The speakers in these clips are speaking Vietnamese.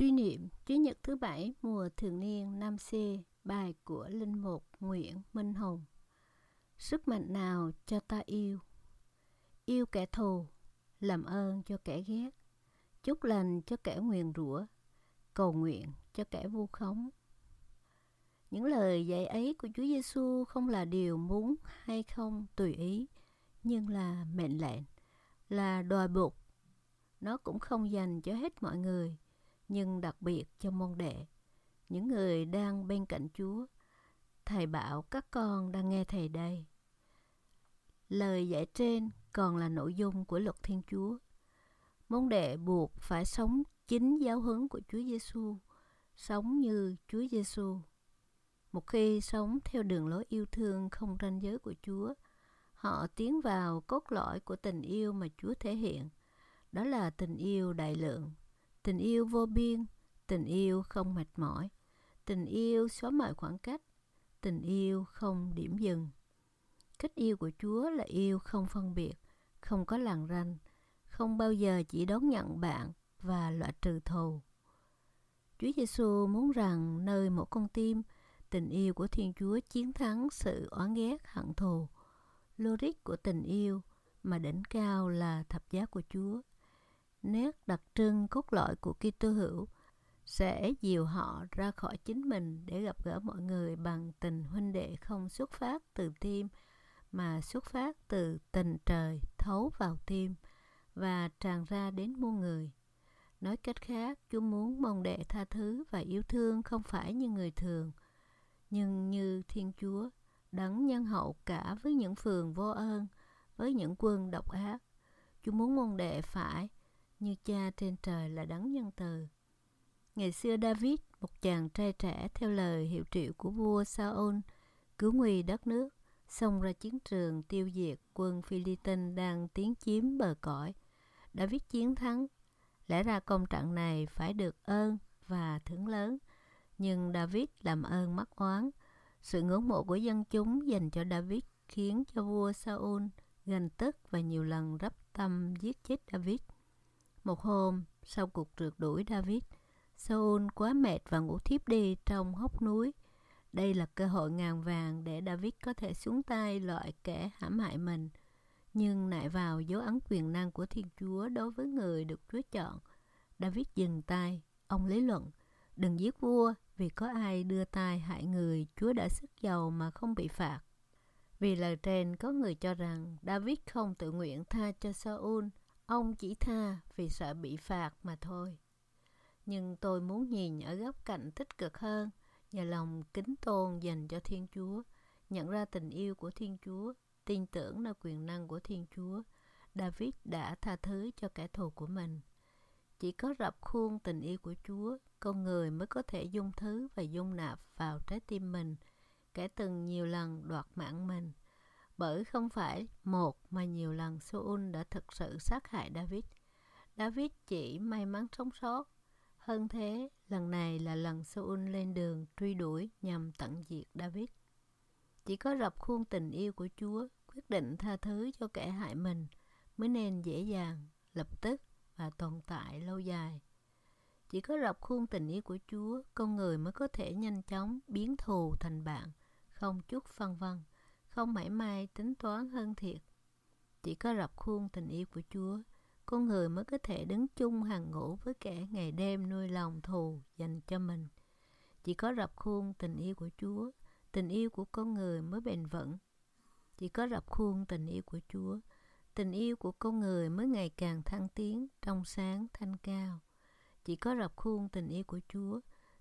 Suy niệm Chủ nhật thứ bảy mùa thường niên năm C Bài của Linh Mục Nguyễn Minh Hùng Sức mạnh nào cho ta yêu Yêu kẻ thù Làm ơn cho kẻ ghét Chúc lành cho kẻ nguyền rủa Cầu nguyện cho kẻ vu khống Những lời dạy ấy của Chúa Giêsu không là điều muốn hay không tùy ý Nhưng là mệnh lệnh Là đòi buộc Nó cũng không dành cho hết mọi người nhưng đặc biệt cho môn đệ, những người đang bên cạnh Chúa. Thầy bảo các con đang nghe thầy đây. Lời giải trên còn là nội dung của luật Thiên Chúa. Môn đệ buộc phải sống chính giáo huấn của Chúa Giêsu, sống như Chúa Giêsu. Một khi sống theo đường lối yêu thương không ranh giới của Chúa, họ tiến vào cốt lõi của tình yêu mà Chúa thể hiện, đó là tình yêu đại lượng tình yêu vô biên tình yêu không mệt mỏi tình yêu xóa mọi khoảng cách tình yêu không điểm dừng cách yêu của chúa là yêu không phân biệt không có làng ranh không bao giờ chỉ đón nhận bạn và loại trừ thù chúa giêsu muốn rằng nơi mỗi con tim tình yêu của thiên chúa chiến thắng sự oán ghét hận thù logic của tình yêu mà đỉnh cao là thập giá của chúa nét đặc trưng cốt lõi của Kitô hữu sẽ dìu họ ra khỏi chính mình để gặp gỡ mọi người bằng tình huynh đệ không xuất phát từ tim mà xuất phát từ tình trời thấu vào tim và tràn ra đến muôn người. Nói cách khác, Chúa muốn mong đệ tha thứ và yêu thương không phải như người thường, nhưng như Thiên Chúa, đấng nhân hậu cả với những phường vô ơn, với những quân độc ác. Chúa muốn môn đệ phải như cha trên trời là đấng nhân từ. Ngày xưa David, một chàng trai trẻ theo lời hiệu triệu của vua Saul, cứu nguy đất nước, xông ra chiến trường tiêu diệt quân Philippines đang tiến chiếm bờ cõi. David chiến thắng. Lẽ ra công trạng này phải được ơn và thưởng lớn, nhưng David làm ơn mắc oán. Sự ngưỡng mộ của dân chúng dành cho David khiến cho vua Saul ganh tức và nhiều lần rắp tâm giết chết David. Một hôm, sau cuộc rượt đuổi David, Saul quá mệt và ngủ thiếp đi trong hốc núi. Đây là cơ hội ngàn vàng để David có thể xuống tay loại kẻ hãm hại mình. Nhưng nại vào dấu ấn quyền năng của Thiên Chúa đối với người được Chúa chọn. David dừng tay, ông lý luận. Đừng giết vua, vì có ai đưa tay hại người, Chúa đã sức giàu mà không bị phạt. Vì lời trên có người cho rằng David không tự nguyện tha cho Saul Ông chỉ tha vì sợ bị phạt mà thôi. Nhưng tôi muốn nhìn ở góc cạnh tích cực hơn và lòng kính tôn dành cho Thiên Chúa, nhận ra tình yêu của Thiên Chúa, tin tưởng là quyền năng của Thiên Chúa. David đã tha thứ cho kẻ thù của mình. Chỉ có rập khuôn tình yêu của Chúa, con người mới có thể dung thứ và dung nạp vào trái tim mình, kẻ từng nhiều lần đoạt mạng mình bởi không phải một mà nhiều lần Saul đã thực sự sát hại David. David chỉ may mắn sống sót. Hơn thế, lần này là lần Saul lên đường truy đuổi nhằm tận diệt David. Chỉ có rập khuôn tình yêu của Chúa quyết định tha thứ cho kẻ hại mình mới nên dễ dàng, lập tức và tồn tại lâu dài. Chỉ có rập khuôn tình yêu của Chúa, con người mới có thể nhanh chóng biến thù thành bạn, không chút phân vân không mảy may tính toán hơn thiệt. Chỉ có rập khuôn tình yêu của Chúa, con người mới có thể đứng chung hàng ngũ với kẻ ngày đêm nuôi lòng thù dành cho mình. Chỉ có rập khuôn tình yêu của Chúa, tình yêu của con người mới bền vững. Chỉ có rập khuôn tình yêu của Chúa, tình yêu của con người mới ngày càng thăng tiến, trong sáng, thanh cao. Chỉ có rập khuôn tình yêu của Chúa,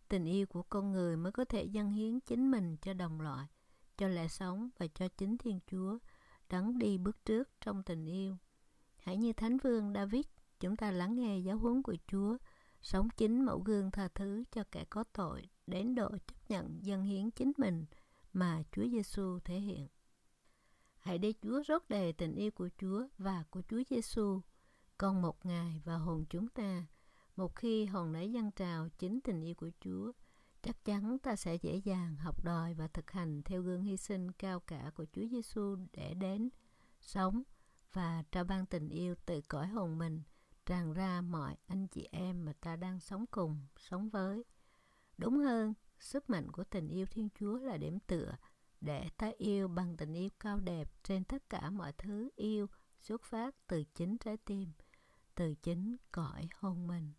tình yêu của con người mới có thể dâng hiến chính mình cho đồng loại – cho lẽ sống và cho chính Thiên Chúa, đấng đi bước trước trong tình yêu. Hãy như Thánh Vương David, chúng ta lắng nghe giáo huấn của Chúa, sống chính mẫu gương tha thứ cho kẻ có tội, đến độ chấp nhận dân hiến chính mình mà Chúa Giêsu thể hiện. Hãy để Chúa rốt đầy tình yêu của Chúa và của Chúa Giêsu, con một ngài và hồn chúng ta, một khi hồn nảy dâng trào chính tình yêu của Chúa, chắc chắn ta sẽ dễ dàng học đòi và thực hành theo gương hy sinh cao cả của Chúa Giêsu để đến sống và trao ban tình yêu từ cõi hồn mình tràn ra mọi anh chị em mà ta đang sống cùng, sống với. Đúng hơn, sức mạnh của tình yêu Thiên Chúa là điểm tựa để ta yêu bằng tình yêu cao đẹp trên tất cả mọi thứ yêu xuất phát từ chính trái tim, từ chính cõi hồn mình.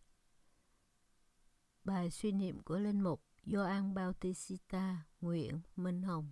Bài suy niệm của Linh Mục Gioan Bautista, Nguyễn Minh Hồng